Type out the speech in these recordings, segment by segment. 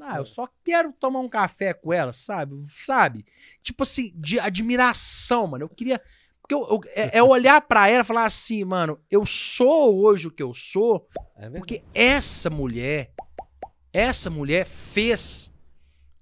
Ah, é. eu só quero tomar um café com ela, sabe? Sabe? Tipo assim, de admiração, mano. Eu queria. Porque eu, eu é, é, olhar para ela e falar assim, mano, eu sou hoje o que eu sou, é porque essa mulher, essa mulher fez.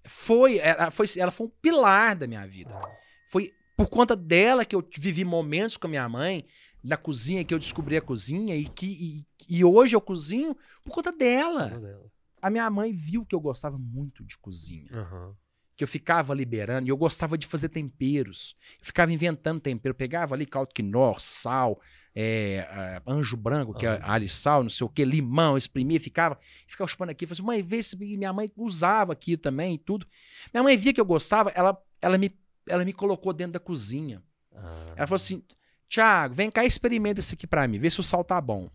Foi ela, foi. ela foi um pilar da minha vida. Ah. Foi por conta dela que eu vivi momentos com a minha mãe na cozinha, que eu descobri a cozinha, e que e, e hoje eu cozinho por conta dela. Por conta dela. A minha mãe viu que eu gostava muito de cozinha. Uhum. Que eu ficava liberando, e eu gostava de fazer temperos. Eu ficava inventando tempero. Eu pegava ali caldo quinó, sal, é, é, anjo branco, que é alho sal, não sei o que, limão, exprimia, ficava, ficava chupando aqui. falei assim, mãe, vê se minha mãe usava aqui também e tudo. Minha mãe via que eu gostava, ela, ela, me, ela me colocou dentro da cozinha. Uhum. Ela falou ah. assim: Tiago, vem cá e experimenta isso aqui pra mim, vê se o sal tá bom.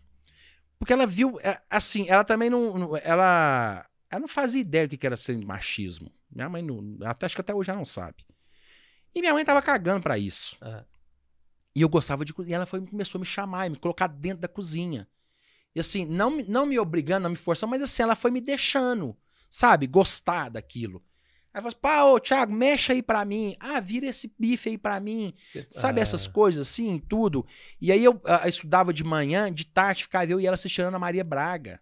Porque ela viu, é, assim, ela também não. Ela, ela não fazia ideia do que era ser machismo. Minha mãe não. Até, acho que até hoje ela não sabe. E minha mãe tava cagando para isso. Uhum. E eu gostava de E ela foi, começou a me chamar, me colocar dentro da cozinha. E assim, não, não me obrigando, não me forçando, mas assim, ela foi me deixando, sabe, gostar daquilo. Aí assim, pá, ô Thiago, mexe aí pra mim. Ah, vira esse bife aí pra mim. Cê... Tá Sabe ah. essas coisas assim, tudo. E aí ah, eu estudava de manhã, de tarde ficava eu e ela assistindo a Ana Maria Braga.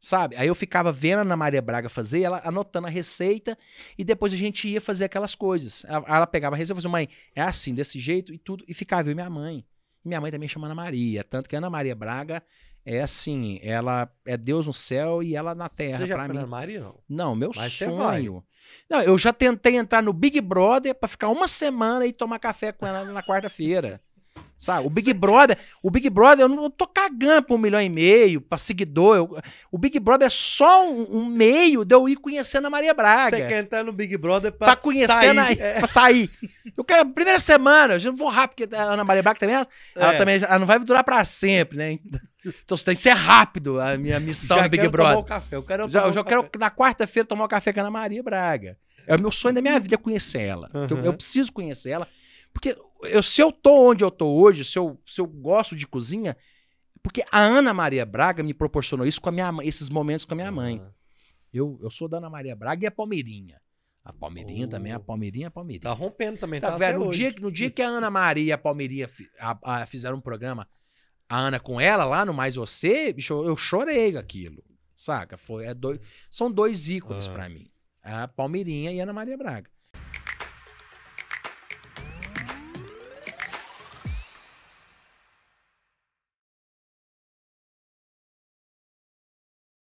Sabe? Aí eu ficava vendo a Ana Maria Braga fazer, ela anotando a receita e depois a gente ia fazer aquelas coisas. Ela, ela pegava a receita e falava assim, mãe, é assim, desse jeito e tudo. E ficava eu e minha mãe. E minha mãe também chamando a Maria. Tanto que a Ana Maria Braga é assim, ela é Deus no céu e ela na terra. Você já foi mim. não? Não, meu Mas sonho. Não, eu já tentei entrar no Big Brother para ficar uma semana e tomar café com ela na quarta-feira. Sabe? O Big Brother, o Big Brother, eu não tô cagando por um milhão e meio, pra seguidor. Eu, o Big Brother é só um, um, meio de eu ir conhecendo a Maria Braga. Você quer entrar no Big Brother pra, pra conhecer, sair. Na, é. pra sair. Eu quero, primeira semana, eu já não vou rápido, porque a Ana Maria Braga também, ela, é. ela também ela não vai durar pra sempre, né? Então você tem que ser rápido a minha missão já Big Brother. Tomar o café. Eu quero já, já quero na quarta-feira tomar o um café com a Ana Maria Braga. É o meu sonho da minha uhum. vida é conhecer ela. Uhum. Eu, eu, uhum. preciso conhecer ela. Porque eu, se eu tô onde eu tô hoje, se eu, se eu gosto de cozinha, porque a Ana Maria Braga me proporcionou isso com a minha esses momentos com a minha uhum. mãe. Eu, eu sou da Ana Maria Braga e a é Palmeirinha. A Palmeirinha oh. também, a Palmeirinha, a é Palmeirinha. Tá rompendo também, tá? tá velho, no, hoje. dia, no dia isso. que a Ana Maria e a Palmeirinha a, a, fizeram um programa a Ana com ela lá no Mais Você, bicho, eu chorei aquilo. Saca? Foi, é dois, são dois ícones uhum. para mim. A Palmeirinha e a Ana Maria Braga.